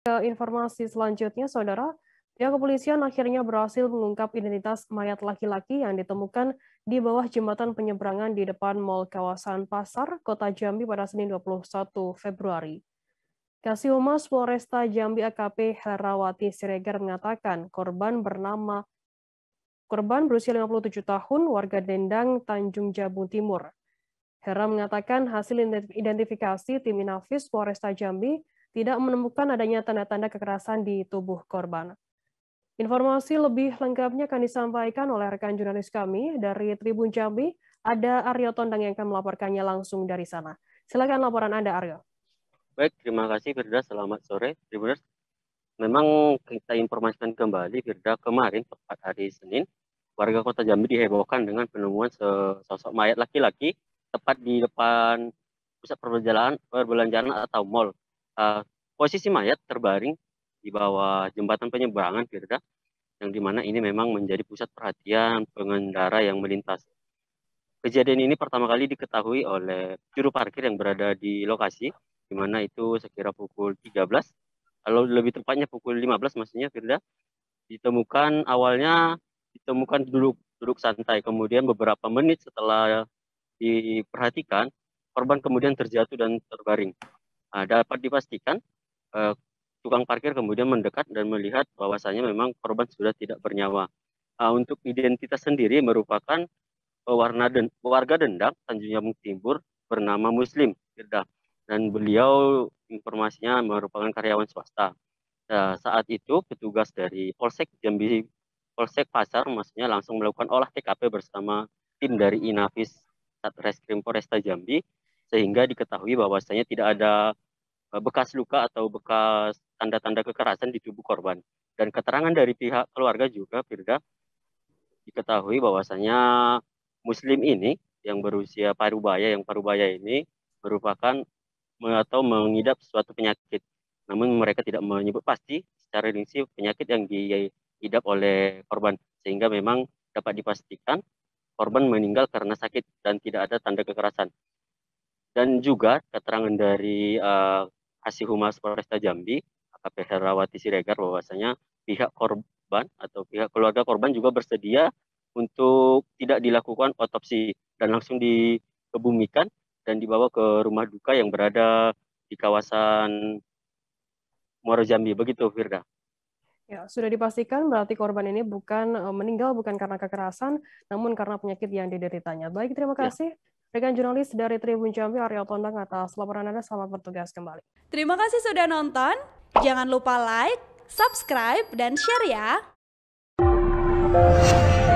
Ke informasi selanjutnya, Saudara, pihak kepolisian akhirnya berhasil mengungkap identitas mayat laki-laki yang ditemukan di bawah jembatan penyeberangan di depan Mall Kawasan Pasar, Kota Jambi pada Senin 21 Februari. Kasih Humas Polresta Jambi AKP Herawati Siregar mengatakan korban bernama korban berusia 57 tahun warga Dendang Tanjung Jabung Timur. Hera mengatakan hasil identifikasi tim Inafis Polresta Jambi tidak menemukan adanya tanda-tanda kekerasan di tubuh korban. Informasi lebih lengkapnya akan disampaikan oleh rekan jurnalis kami dari Tribun Jambi. Ada Aryo Tondang yang akan melaporkannya langsung dari sana. Silakan laporan Anda, Aryo. Baik, terima kasih Firda. Selamat sore, Tribuners. Memang kita informasikan kembali, Firda, kemarin tepat hari Senin, warga kota Jambi dihebohkan dengan penemuan sosok mayat laki-laki tepat di depan pusat perbelanjaan, perbelanjaan atau mall. Eh, posisi mayat terbaring di bawah jembatan penyeberangan Firda yang dimana ini memang menjadi pusat perhatian pengendara yang melintas. Kejadian ini pertama kali diketahui oleh juru parkir yang berada di lokasi, di mana itu sekira pukul 13, kalau lebih tepatnya pukul 15 maksudnya Firda, ditemukan awalnya ditemukan duduk duduk santai, kemudian beberapa menit setelah diperhatikan, korban kemudian terjatuh dan terbaring. Nah, dapat dipastikan eh, tukang parkir kemudian mendekat dan melihat bahwasanya memang korban sudah tidak bernyawa. Nah, untuk identitas sendiri merupakan eh, warna den, warga Dendang, Tanjung Jabung Timur bernama Muslim Firda dan beliau informasinya merupakan karyawan swasta. Nah, saat itu petugas dari Polsek Jambi Polsek Pasar maksudnya langsung melakukan olah TKP bersama tim dari Inavis Satreskrim Polresta Jambi sehingga diketahui bahwasanya tidak ada e, bekas luka atau bekas tanda-tanda kekerasan di tubuh korban. Dan keterangan dari pihak keluarga juga, Firda, diketahui bahwasanya Muslim ini yang berusia parubaya, yang parubaya ini merupakan atau mengidap suatu penyakit. Namun mereka tidak menyebut pasti secara rinci penyakit yang diidap oleh korban. Sehingga memang dapat dipastikan korban meninggal karena sakit dan tidak ada tanda kekerasan dan juga keterangan dari uh, eh, Humas Polresta Jambi AKP Herawati Siregar bahwasanya pihak korban atau pihak keluarga korban juga bersedia untuk tidak dilakukan otopsi dan langsung dikebumikan dan dibawa ke rumah duka yang berada di kawasan Muara Jambi begitu Firda. Ya, sudah dipastikan berarti korban ini bukan eh, meninggal bukan karena kekerasan, namun karena penyakit yang dideritanya. Baik, terima ya. kasih. Ya. Rekan jurnalis dari Tribun Jambi Ariel Tondang atas laporan Anda selamat bertugas kembali. Terima kasih sudah nonton. Jangan lupa like, subscribe, dan share ya.